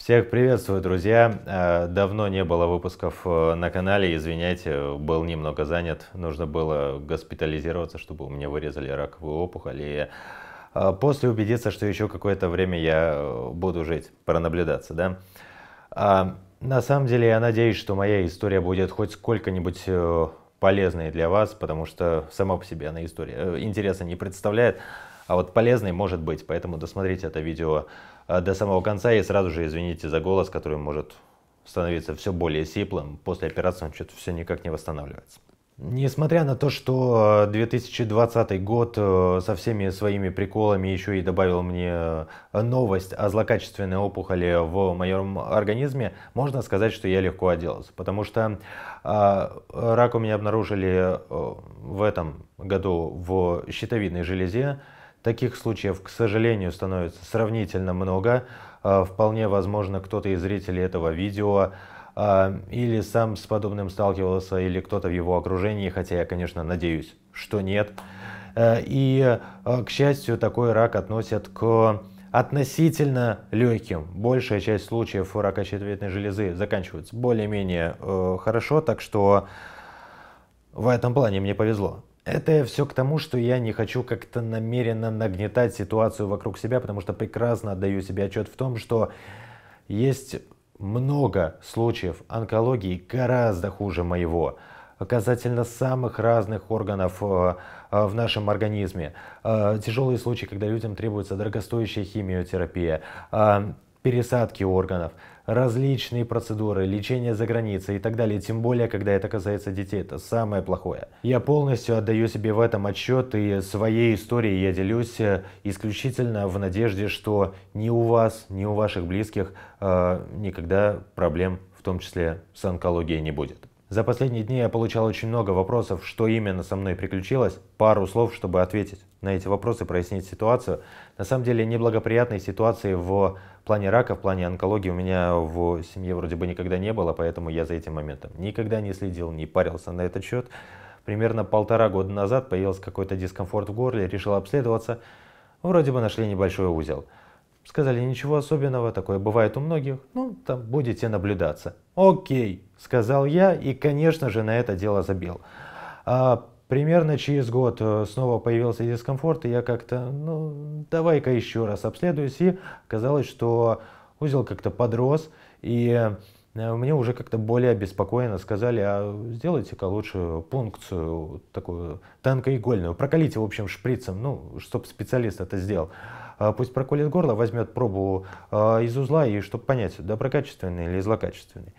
Всех приветствую, друзья. Э, давно не было выпусков э, на канале, извиняйте, был немного занят. Нужно было госпитализироваться, чтобы у меня вырезали раковую опухоль. И э, после убедиться, что еще какое-то время я буду жить, пронаблюдаться, да. А, на самом деле я надеюсь, что моя история будет хоть сколько-нибудь полезной для вас, потому что сама по себе она история интереса не представляет а вот полезной может быть. Поэтому досмотрите это видео э, до самого конца и сразу же извините за голос, который может становиться все более сиплым. После операции он что-то все никак не восстанавливается. Несмотря на то, что 2020 э, год э, со всеми своими приколами еще и добавил мне новость о злокачественной опухоли в моем организме, можно сказать, что я легко оделался. Потому что рак у меня обнаружили в этом году в щитовидной железе, Таких случаев, к сожалению, становится сравнительно много. А, вполне возможно, кто-то из зрителей этого видео а, или сам с подобным сталкивался, или кто-то в его окружении, хотя я, конечно, надеюсь, что нет. Э, и, э, к счастью, такой рак относят к относительно легким. Большая часть случаев рака щитовидной железы заканчивается более-менее э, хорошо, так что в этом плане мне повезло. Это все к тому, что я не хочу как-то намеренно нагнетать ситуацию вокруг себя, потому что прекрасно отдаю себе отчет в том, что есть много случаев онкологии гораздо хуже моего касательно самых разных органов э, э, в нашем организме. Э, Тяжелые случаи, когда людям требуется дорогостоящая химиотерапия, пересадки органов различные процедуры, лечение за границей и так далее, тем более, когда это касается детей, это самое плохое. Я полностью отдаю себе в этом отчет и своей историей я делюсь э, исключительно в надежде, что ни у вас, ни у ваших близких э, никогда проблем, в том числе с онкологией, не будет. За последние дни я получал очень много вопросов, что именно со мной приключилось, пару слов, чтобы ответить на эти вопросы, прояснить ситуацию. На самом деле неблагоприятной ситуации в плане рака, в плане онкологии у меня в семье вроде бы никогда не было, поэтому я за этим моментом никогда не следил, не парился на этот счет. Примерно полтора года назад появился какой-то дискомфорт в горле, решил обследоваться. Вроде бы нашли небольшой узел. Сказали, ничего особенного, такое бывает у многих, ну, там будете наблюдаться. Окей, сказал я и, конечно же, на это дело забил. А Примерно через год э, снова появился дискомфорт, и я как-то, ну, давай-ка еще раз обследуюсь, и оказалось, что узел как-то подрос, и э, мне уже как-то более обеспокоенно сказали, а сделайте-ка лучше пункцию такую танкоигольную, проколите, в общем, шприцем, ну, чтобы специалист это сделал. А пусть проколет горло, возьмет пробу э, из узла, и чтобы понять, доброкачественный или злокачественный.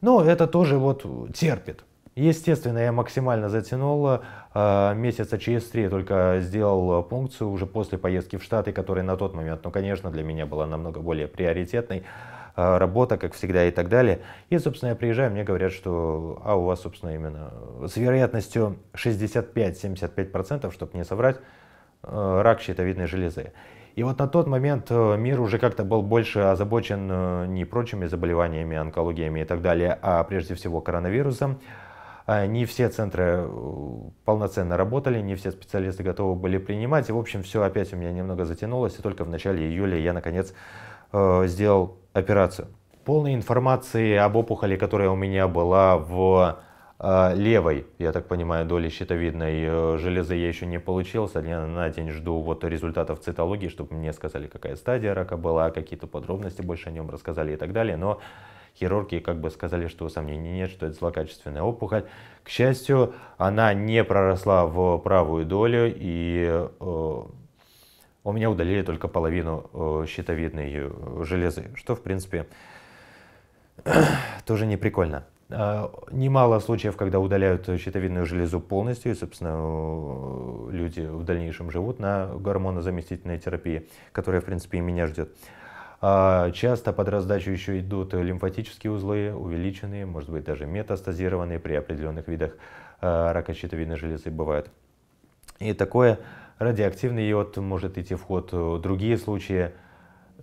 Но это тоже вот терпит. Естественно, я максимально затянул, э, месяца через три только сделал пункцию уже после поездки в Штаты, которая на тот момент, ну, конечно, для меня была намного более приоритетной, э, работа, как всегда и так далее. И, собственно, я приезжаю, мне говорят, что, а у вас, собственно, именно с вероятностью 65-75%, чтобы не соврать, э, рак щитовидной железы. И вот на тот момент мир уже как-то был больше озабочен не прочими заболеваниями, онкологиями и так далее, а прежде всего коронавирусом. А, не все центры э, полноценно работали, не все специалисты готовы были принимать. И, в общем, все опять у меня немного затянулось, и только в начале июля я, наконец, э, сделал операцию. Полной информации об опухоли, которая у меня была в э, левой, я так понимаю, доли щитовидной железы я еще не получил. Со на день жду вот результатов цитологии, чтобы мне сказали, какая стадия рака была, какие-то подробности больше о нем рассказали и так далее. Но Хирурги как бы сказали, что сомнений нет, что это злокачественная опухоль. К счастью, она не проросла в правую долю, и э, у меня удалили только половину э, щитовидной э, железы, что, в принципе, тоже не прикольно. Немало случаев, когда удаляют щитовидную железу полностью, и, собственно, люди в дальнейшем живут на гормонозаместительной терапии, которая, в принципе, и меня ждет. А, часто под раздачу еще идут лимфатические узлы, увеличенные, может быть даже метастазированные при определенных видах а, рака щитовидной железы бывают. И такое радиоактивный йод может идти в ход. Другие случаи,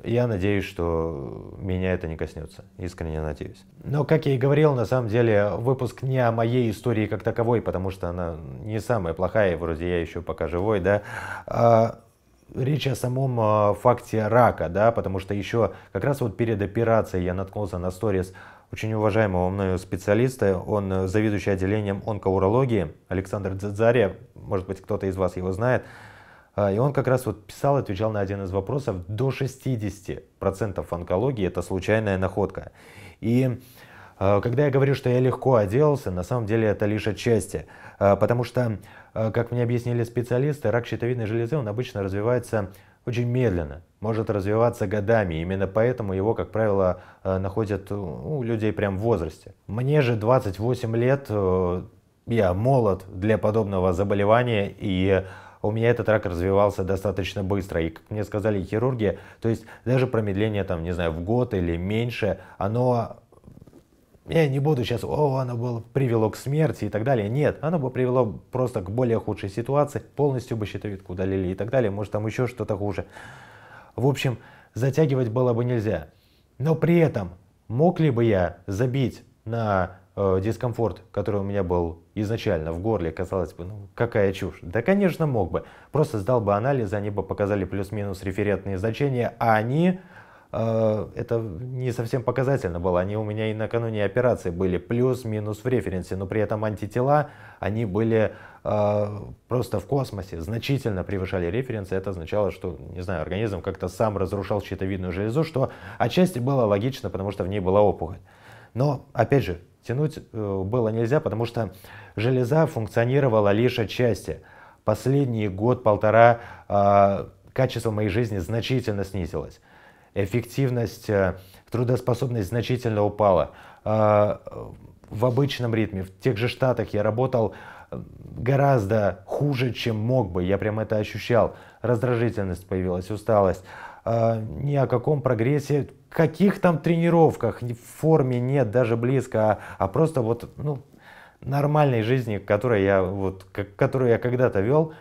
я надеюсь, что меня это не коснется. Искренне надеюсь. Но, как я и говорил, на самом деле выпуск не о моей истории как таковой, потому что она не самая плохая, вроде я еще пока живой, да. А, речь о самом а, факте рака, да, потому что еще как раз вот перед операцией я наткнулся на сторис очень уважаемого мною специалиста, он э, заведующий отделением онкоурологии, Александр Дзадзаря, может быть, кто-то из вас его знает, а, и он как раз вот писал, отвечал на один из вопросов, до 60% онкологии это случайная находка. И а, когда я говорю, что я легко оделся, на самом деле это лишь отчасти, потому что Э, как мне объяснили специалисты, рак щитовидной железы, он обычно развивается очень медленно, может развиваться годами. Именно поэтому его, как правило, э, находят у людей прям в возрасте. Мне же 28 лет, э, я молод для подобного заболевания, и у меня этот рак развивался достаточно быстро. И, как мне сказали хирурги, то есть даже промедление, там, не знаю, в год или меньше, оно я не буду сейчас, о, оно было, привело к смерти и так далее. Нет, оно бы привело просто к более худшей ситуации, полностью бы щитовидку удалили и так далее, может там еще что-то хуже. В общем, затягивать было бы нельзя. Но при этом мог ли бы я забить на э, дискомфорт, который у меня был изначально в горле, казалось бы, ну какая чушь. Да, конечно, мог бы. Просто сдал бы анализы, они бы показали плюс-минус референтные значения, а они а, это не совсем показательно было. Они у меня и накануне операции были плюс-минус в референсе, но при этом антитела, они были а, просто в космосе, значительно превышали референсы. Это означало, что, не знаю, организм как-то сам разрушал щитовидную железу, что отчасти было логично, потому что в ней была опухоль. Но, опять же, тянуть э, было нельзя, потому что железа функционировала лишь отчасти. Последний год-полтора а, качество моей жизни значительно снизилось эффективность, э, трудоспособность значительно упала. Э, в обычном ритме, в тех же Штатах я работал э, гораздо хуже, чем мог бы. Я прям это ощущал. Раздражительность появилась, усталость. Ни о каком прогрессе, каких там тренировках, в форме нет даже близко, а, а просто вот ну, нормальной жизни, которую я, вот, которую я когда-то вел,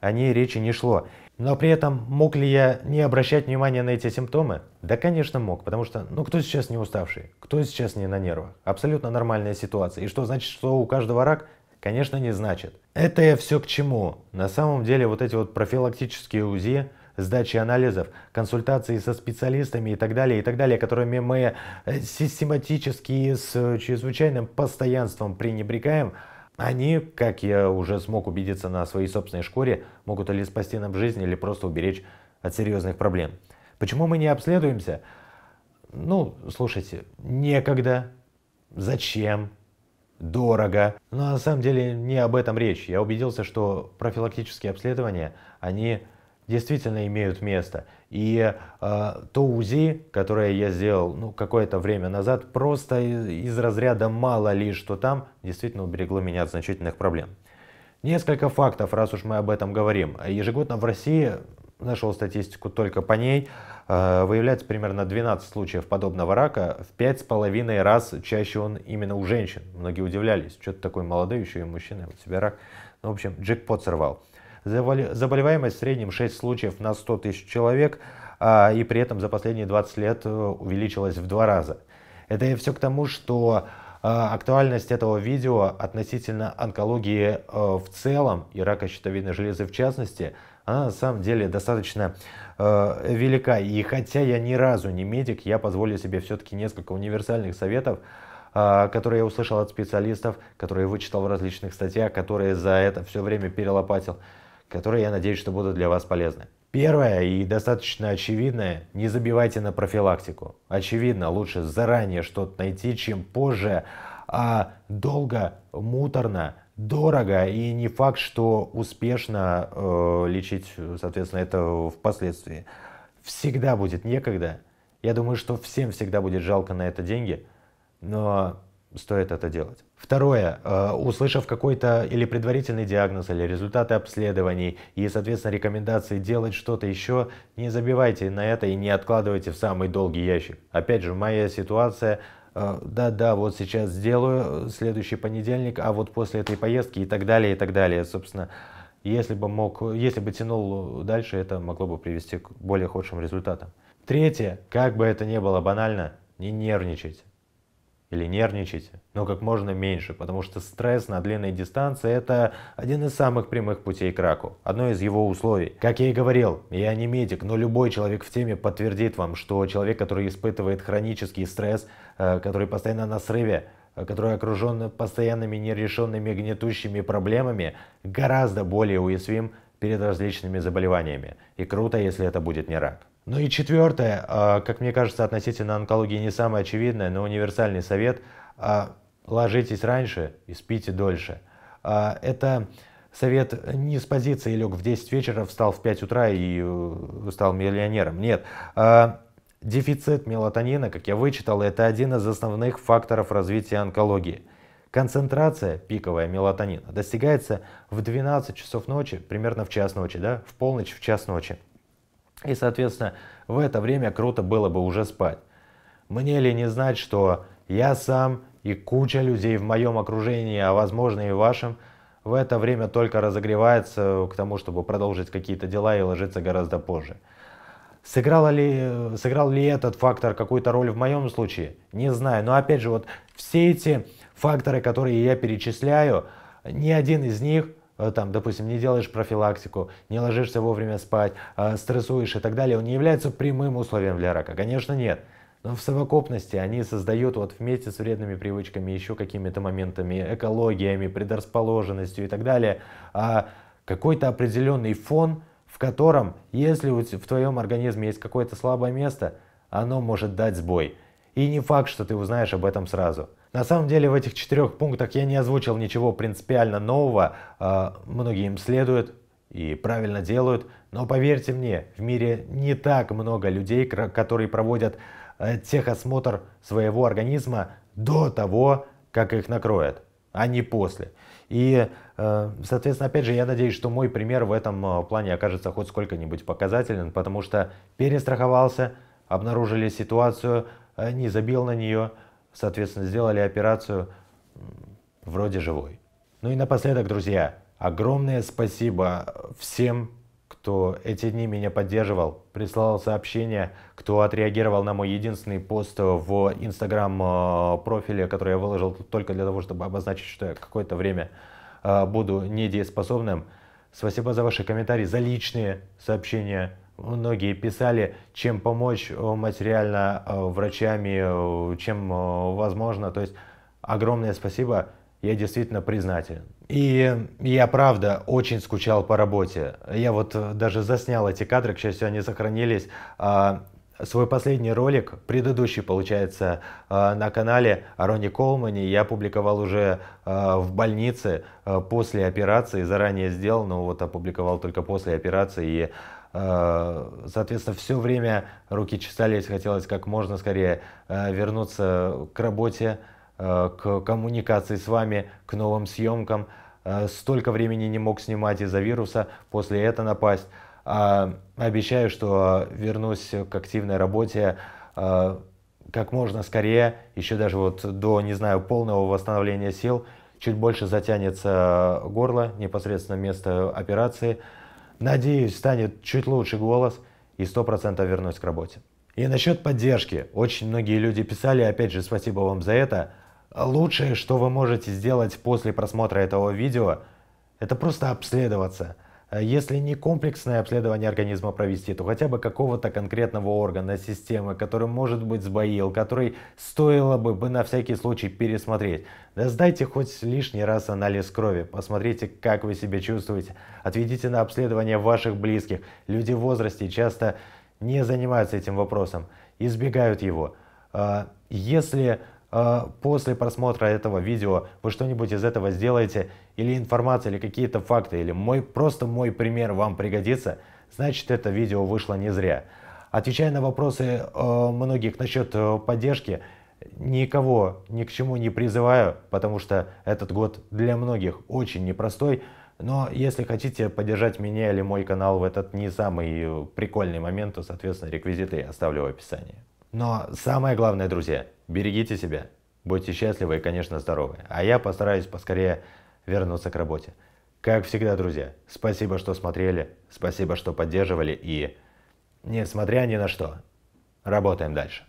о ней речи не шло. Но при этом мог ли я не обращать внимания на эти симптомы? Да, конечно, мог, потому что, ну, кто сейчас не уставший? Кто сейчас не на нервах? Абсолютно нормальная ситуация. И что значит, что у каждого рак? Конечно, не значит. Это я все к чему? На самом деле, вот эти вот профилактические УЗИ, сдачи анализов, консультации со специалистами и так далее, и так далее, которыми мы э, систематически с э, чрезвычайным постоянством пренебрегаем – они, как я уже смог убедиться на своей собственной шкуре, могут или спасти нам жизнь, или просто уберечь от серьезных проблем. Почему мы не обследуемся? Ну, слушайте, некогда, зачем, дорого. Но на самом деле не об этом речь. Я убедился, что профилактические обследования, они действительно имеют место. И э, то УЗИ, которое я сделал ну, какое-то время назад, просто из, из разряда мало ли что там, действительно уберегло меня от значительных проблем. Несколько фактов, раз уж мы об этом говорим. Ежегодно в России, нашел статистику только по ней, э, выявляется примерно 12 случаев подобного рака, в 5,5 раз чаще он именно у женщин. Многие удивлялись, что ты такой молодой, еще и мужчина, у тебя рак. Ну, в общем, джекпот сорвал. Заболеваемость в среднем 6 случаев на 100 тысяч человек, а, и при этом за последние 20 лет э, увеличилась в два раза. Это я все к тому, что а, актуальность этого видео относительно онкологии э, в целом и рака щитовидной железы в частности, она на самом деле достаточно э, велика. И хотя я ни разу не медик, я позволю себе все-таки несколько универсальных советов, а, которые я услышал от специалистов, которые вычитал в различных статьях, которые за это все время перелопатил которые, я надеюсь, что будут для вас полезны. Первое и достаточно очевидное – не забивайте на профилактику. Очевидно, лучше заранее что-то найти, чем позже, а долго, муторно, дорого и не факт, что успешно э, лечить, соответственно, это впоследствии. Всегда будет некогда. Я думаю, что всем всегда будет жалко на это деньги, но стоит это делать. Второе. Э, услышав какой-то или предварительный диагноз, или результаты обследований, и, соответственно, рекомендации делать что-то еще, не забивайте на это и не откладывайте в самый долгий ящик. Опять же, моя ситуация э, да-да, вот сейчас сделаю, э, следующий понедельник, а вот после этой поездки и так далее, и так далее. Собственно, если бы мог, если бы тянул дальше, это могло бы привести к более худшим результатам. Третье, как бы это ни было банально, не нервничайте или нервничайте, но как можно меньше, потому что стресс на длинной дистанции – это один из самых прямых путей к раку, одно из его условий. Как я и говорил, я не медик, но любой человек в теме подтвердит вам, что человек, который испытывает хронический стресс, э, который постоянно на срыве, э, который окружен постоянными нерешенными гнетущими проблемами, гораздо более уязвим перед различными заболеваниями. И круто, если это будет не рак. Ну и четвертое, а, как мне кажется, относительно онкологии не самое очевидное, но универсальный совет а, – ложитесь раньше и спите дольше. А, это совет не с позиции лег в 10 вечера, встал в 5 утра и э, стал миллионером. Нет, дефицит мелатонина, как я вычитал, это один из основных факторов развития онкологии. Концентрация пиковая мелатонина достигается в 12 часов ночи, примерно в час ночи, да, в полночь, в час ночи. И, соответственно, в это время круто было бы уже спать. Мне ли не знать, что я сам и куча людей в моем окружении, а возможно и в вашем, в это время только разогревается к тому, чтобы продолжить какие-то дела и ложиться гораздо позже. Сыграло ли, сыграл ли этот фактор какую-то роль в моем случае? Не знаю. Но опять же, вот все эти факторы, которые я перечисляю, ни один из них Э, там, допустим, не делаешь профилактику, не ложишься вовремя спать, э, стрессуешь и так далее, он не является прямым условием для рака. Конечно, нет. Но в совокупности они создают вот вместе с вредными привычками, еще какими-то моментами, экологиями, предрасположенностью и так далее, а какой-то определенный фон, в котором, если в твоем организме есть какое-то слабое место, оно может дать сбой. И не факт, что ты узнаешь об этом сразу. На самом деле в этих четырех пунктах я не озвучил ничего принципиально нового. А, многие им следуют и правильно делают. Но поверьте мне, в мире не так много людей, которые проводят э, техосмотр своего организма до того, как их накроет, а не после. И, э, соответственно, опять же, я надеюсь, что мой пример в этом э, плане окажется хоть сколько-нибудь показательным, потому что перестраховался, обнаружили ситуацию, не забил на нее, соответственно, сделали операцию вроде живой. Ну и напоследок, друзья, огромное спасибо всем, кто эти дни меня поддерживал, прислал сообщения, кто отреагировал на мой единственный пост в инстаграм-профиле, э, который я выложил только для того, чтобы обозначить, что я какое-то время э, буду недееспособным. Спасибо за ваши комментарии, за личные сообщения, Многие писали, чем помочь э, материально э, врачами, э, чем возможно. То есть огромное спасибо, я действительно признателен. И я правда очень скучал по работе. Я вот даже заснял эти кадры, к счастью, они сохранились. А, свой последний ролик, предыдущий, получается, на канале о Ронни Колмане я опубликовал уже в больнице после операции, заранее сделал, но вот опубликовал только после операции. И Э, соответственно, все время руки чесались, хотелось как можно скорее э, вернуться к работе, э, к коммуникации с вами, к новым съемкам. Столько времени не мог снимать из-за вируса, после этого напасть. А, обещаю, что вернусь к активной работе как можно скорее, еще даже вот до, не знаю, полного восстановления сил, чуть больше затянется горло, непосредственно место операции. Надеюсь, станет чуть лучше голос и 100% вернусь к работе. И насчет поддержки. Очень многие люди писали, опять же, спасибо вам за это. Лучшее, что вы можете сделать после просмотра этого видео, это просто обследоваться. Э, если не комплексное обследование организма провести, то хотя бы какого-то конкретного органа, системы, который может быть сбоил, который стоило бы, бы на всякий случай пересмотреть. Да сдайте хоть лишний раз анализ крови, посмотрите, как вы себя чувствуете, отведите на обследование ваших близких. Люди в возрасте часто не занимаются этим вопросом, избегают его. Э, если э, после просмотра этого видео вы что-нибудь из этого сделаете, или информация, или какие-то факты, или мой, просто мой пример вам пригодится, значит это видео вышло не зря. Отвечая на вопросы э, многих насчет э, поддержки, никого ни к чему не призываю, потому что этот год для многих очень непростой. Но если хотите поддержать меня или мой канал в этот не самый э, прикольный момент, то, соответственно, реквизиты я оставлю в описании. Но самое главное, друзья, берегите себя, будьте счастливы и, конечно, здоровы. А я постараюсь поскорее вернуться к работе. Как всегда, друзья, спасибо, что смотрели, спасибо, что поддерживали и, несмотря ни на что, работаем дальше.